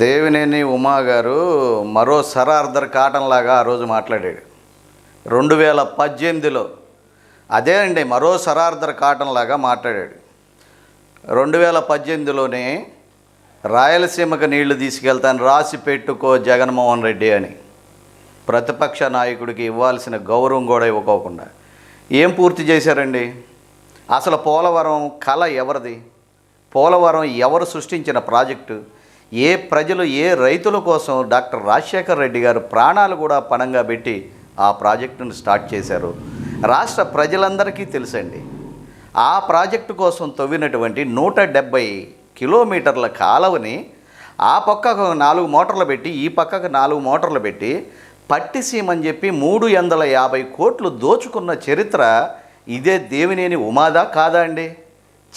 దేవినేని ఉమా గారు మరో సరార్దర్ కాటన్ లాగా ఆ రోజు మాట్లాడాడు రెండు వేల పద్దెనిమిదిలో అదే అండి మరో సరార్దర్ కాటన్ లాగా మాట్లాడాడు రెండు వేల పద్దెనిమిదిలోనే రాయలసీమకు నీళ్లు తీసుకెళ్తాను రాసి పెట్టుకో జగన్మోహన్ రెడ్డి అని ప్రతిపక్ష నాయకుడికి ఇవ్వాల్సిన గౌరవం కూడా ఇవ్వకోకుండా ఏం పూర్తి చేశారండి అసలు పోలవరం కళ ఎవరిది పోలవరం ఎవరు సృష్టించిన ప్రాజెక్టు ఏ ప్రజలు ఏ రైతుల కోసం డాక్టర్ రాజశేఖర్ రెడ్డి గారు ప్రాణాలు కూడా పణంగా పెట్టి ఆ ప్రాజెక్టును స్టార్ట్ చేశారు రాష్ట్ర ప్రజలందరికీ తెలుసండి ఆ ప్రాజెక్టు కోసం తవ్వినటువంటి నూట డెబ్బై కిలోమీటర్ల కాలువని ఆ పక్కకు నాలుగు మోటార్లు పెట్టి ఈ పక్కకు నాలుగు మోటార్లు పెట్టి పట్టిసీమని చెప్పి మూడు వందల యాభై కోట్లు దోచుకున్న చరిత్ర ఇదే దేవినేని ఉమాదా కాదా అండి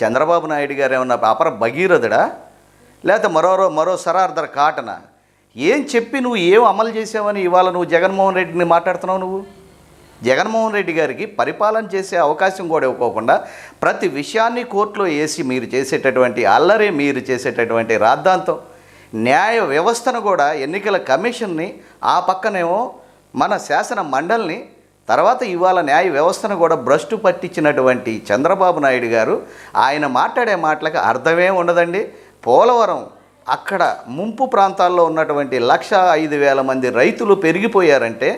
చంద్రబాబు నాయుడు గారు ఏమన్నా అపర భగీరథుడా లేకపోతే మరో మరో సరార్ధర కాటన ఏం చెప్పి నువ్వు ఏం అమలు చేసావని ఇవాళ నువ్వు జగన్మోహన్ రెడ్డిని మాట్లాడుతున్నావు నువ్వు జగన్మోహన్ రెడ్డి గారికి పరిపాలన చేసే అవకాశం కూడా ఇవ్వకోకుండా ప్రతి విషయాన్ని కోర్టులో వేసి మీరు చేసేటటువంటి అల్లరి మీరు చేసేటటువంటి రాద్ధాంతం న్యాయ వ్యవస్థను కూడా ఎన్నికల కమిషన్ని ఆ పక్కనేమో మన శాసన మండలిని తర్వాత ఇవాళ న్యాయ వ్యవస్థను కూడా భ్రష్టు పట్టించినటువంటి చంద్రబాబు నాయుడు గారు ఆయన మాట్లాడే మాటలకు అర్థమే ఉండదండి పోలవరం అక్కడ ముంపు ప్రాంతాల్లో ఉన్నటువంటి లక్ష ఐదు వేల మంది రైతులు పెరిగిపోయారంటే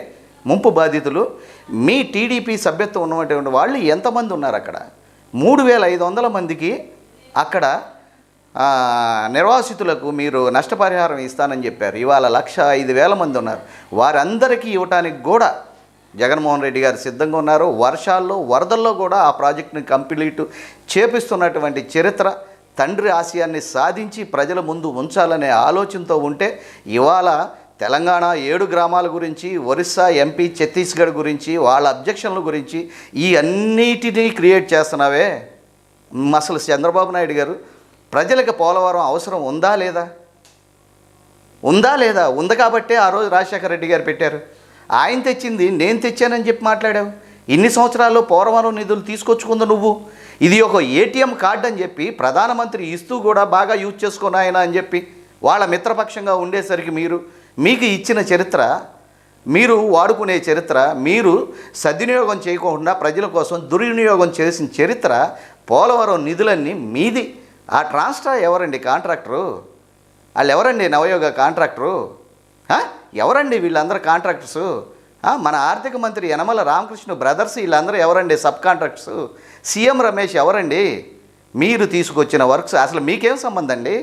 ముంపు బాధితులు మీ టీడీపీ సభ్యత్వం ఉన్నటువంటి వాళ్ళు ఎంతమంది ఉన్నారు అక్కడ మూడు వేల ఐదు వందల మందికి అక్కడ నిర్వాసితులకు మీరు నష్టపరిహారం ఇస్తానని చెప్పారు ఇవాళ లక్ష ఐదు వేల మంది ఉన్నారు వారందరికీ ఇవ్వటానికి కూడా జగన్మోహన్ రెడ్డి గారు సిద్ధంగా ఉన్నారు వర్షాల్లో వరదల్లో కూడా ఆ ప్రాజెక్టుని కంప్లీట్ చేపిస్తున్నటువంటి చరిత్ర తండ్రి ఆశయాన్ని సాధించి ప్రజల ముందు ఉంచాలనే ఆలోచనతో ఉంటే ఇవాళ తెలంగాణ ఏడు గ్రామాల గురించి ఒరిస్సా ఎంపీ ఛత్తీస్గఢ్ గురించి వాళ్ళ అబ్జెక్షన్ల గురించి ఈ అన్నిటినీ క్రియేట్ చేస్తున్నావే అసలు చంద్రబాబు నాయుడు గారు ప్రజలకు పోలవరం అవసరం ఉందా లేదా ఉందా లేదా ఉంది కాబట్టే ఆ రోజు రాజశేఖర రెడ్డి గారు పెట్టారు ఆయన తెచ్చింది నేను తెచ్చానని చెప్పి మాట్లాడావు ఇన్ని సంవత్సరాలు పోలవరం నిధులు తీసుకొచ్చుకుందా నువ్వు ఇది ఒక ఏటీఎం కార్డు అని చెప్పి ప్రధానమంత్రి ఇస్తూ కూడా బాగా యూజ్ చేసుకున్నాయన ఆయన అని చెప్పి వాళ్ళ మిత్రపక్షంగా ఉండేసరికి మీరు మీకు ఇచ్చిన చరిత్ర మీరు వాడుకునే చరిత్ర మీరు సద్వినియోగం చేయకుండా ప్రజల కోసం దుర్వినియోగం చేసిన చరిత్ర పోలవరం నిధులన్నీ మీది ఆ ట్రాన్స్టా ఎవరండి కాంట్రాక్టరు వాళ్ళు ఎవరండి నవయోగ కాంట్రాక్టరు ఎవరండి వీళ్ళందరూ కాంట్రాక్టర్సు మన ఆర్థిక మంత్రి యనమల రామకృష్ణ బ్రదర్స్ వీళ్ళందరూ ఎవరండి సబ్ కాంట్రాక్ట్స్ సీఎం రమేష్ ఎవరండి మీరు తీసుకొచ్చిన వర్క్స్ అసలు మీకేం సంబంధం అండి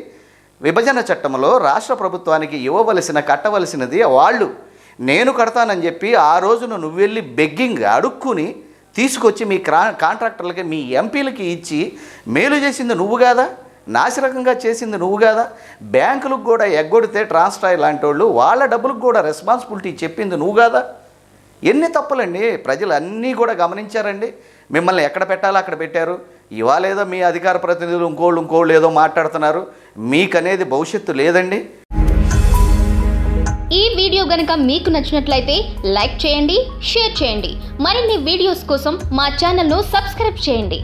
విభజన చట్టంలో రాష్ట్ర ప్రభుత్వానికి ఇవ్వవలసిన కట్టవలసినది వాళ్ళు నేను కడతానని చెప్పి ఆ రోజున నువ్వు వెళ్ళి బెగ్గింగ్ అడుక్కుని తీసుకొచ్చి మీ క్రా కాంట్రాక్టర్లకి మీ ఎంపీలకి ఇచ్చి మేలు చేసింది నువ్వు కాదా నాశరకంగా చేసింది నువ్వు కాదా బ్యాంకులకు కూడా ఎగ్గొడితే ట్రాన్స్టాయ్ లాంటి వాళ్ళు వాళ్ళ డబ్బులకు కూడా రెస్పాన్సిబిలిటీ చెప్పింది నువ్వు కాదా ఎన్ని తప్పులండి ప్రజలు అన్నీ కూడా గమనించారండి మిమ్మల్ని ఎక్కడ పెట్టాలో అక్కడ పెట్టారు ఇవాళ ఏదో మీ అధికార ప్రతినిధులు ఇంకోళ్ళు ఇంకోళ్ళు ఏదో మాట్లాడుతున్నారు మీకనేది భవిష్యత్తు లేదండి ఈ వీడియో గనక మీకు నచ్చినట్లయితే లైక్ చేయండి షేర్ చేయండి మరిన్ని వీడియోస్ కోసం మా ఛానల్ను సబ్స్క్రైబ్ చేయండి